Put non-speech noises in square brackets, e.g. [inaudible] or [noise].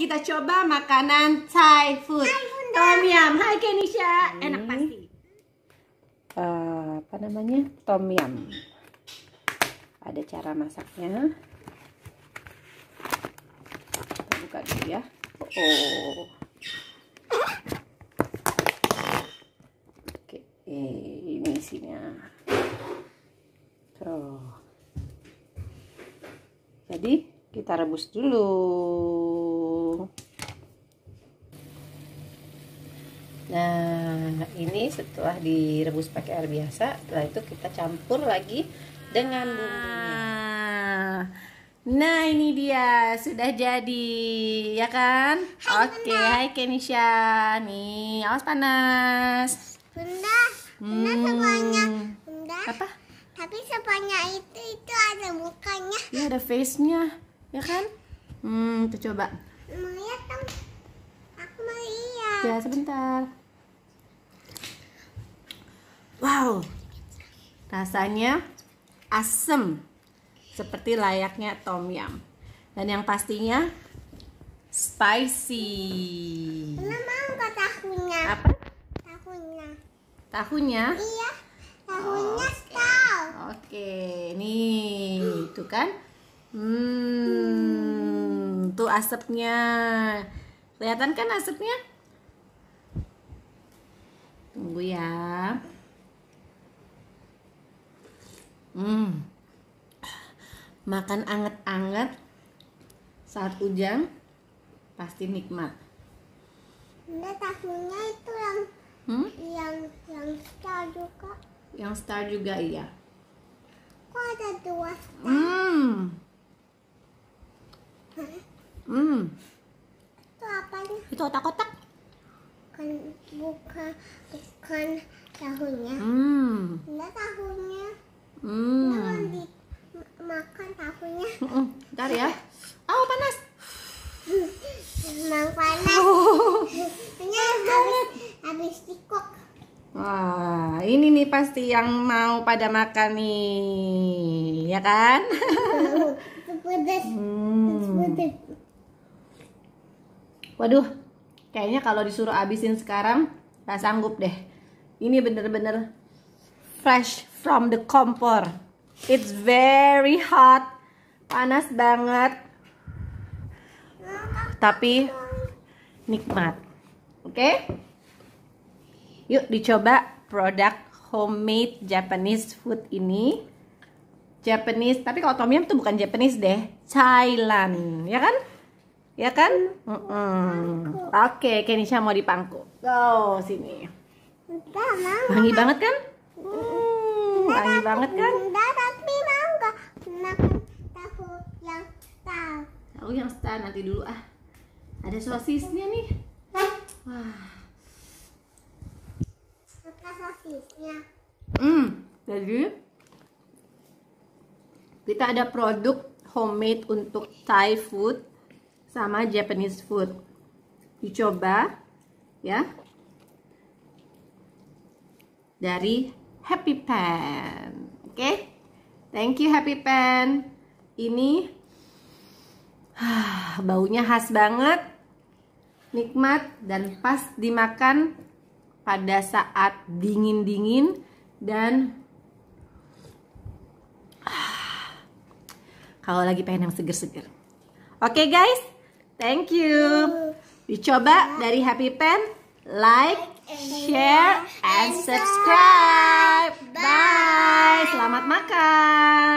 kita coba makanan Thai food. Tom yum. Hai Kenisha, hmm. enak pasti. Uh, apa namanya? Tom yum. Ada cara masaknya. Kita buka dulu ya. Oh. Oke, ini isinya. Tuh. Jadi kita rebus dulu. Nah, ini setelah direbus pakai air biasa, setelah itu kita campur lagi dengan bumbunya. Ah. Nah, ini dia sudah jadi, ya kan? Hai, Oke, Bunda. hai Kenisha. Nih, awas panas. Bunda, Bunda hmm. sebanyak Bunda. Apa? Tapi sebanyak itu itu ada mukanya. Ya, ada face-nya, ya kan? Hmm, tuh coba. Mau lihat, Aku mau lihat. Ya, sebentar. Wow, rasanya asem seperti layaknya tom yum. Dan yang pastinya spicy. Mama mau ke tahunya. Apa? Tahunya. Tahunya? Iya, tahunya oh, okay. Oke, nih hmm. itu kan. Hmm, hmm, tuh asapnya. Kelihatan kan asapnya? Tunggu ya. makan anget-anget saat hujan pasti nikmat. Nah, tahunya itu yang hmm? yang yang star juga. Yang star juga iya. Kok ada dua star? Hmm. Hmm. Itu apa nih? Itu otak-otak. Kan bukan bukan tahunya. Hmm. Nah, tahunya. Hmm makan tahunya. mm ya. Oh, panas. Emang panas. Oh. [laughs] habis, habis tikok. Wah, ini nih pasti yang mau pada makan nih, ya kan? [laughs] Hmm. Pedes. Waduh, kayaknya kalau disuruh abisin sekarang nggak sanggup deh. Ini bener-bener fresh from the kompor. It's very hot. Panas banget. Tapi nikmat. Oke? Okay? Yuk dicoba produk homemade Japanese food ini. Japanese, tapi kalau tom yum tuh bukan Japanese deh, Thailand, ya kan? Ya kan? Mm -mm. Oke, okay, Kenisha mau dipangku. Go sini. Wangi banget kan? wangi banget kan? lu oh, yang stand nanti dulu ah ada sosisnya nih wah sosisnya hmm jadi kita ada produk homemade untuk Thai food sama Japanese food dicoba ya dari Happy Pan. oke okay? thank you Happy Pan. ini Ah, baunya khas banget, nikmat dan pas dimakan pada saat dingin-dingin dan ah, kalau lagi pengen yang seger-seger. Oke okay, guys, thank you. Dicoba dari Happy Pen, like, share, and subscribe. Bye. Selamat makan.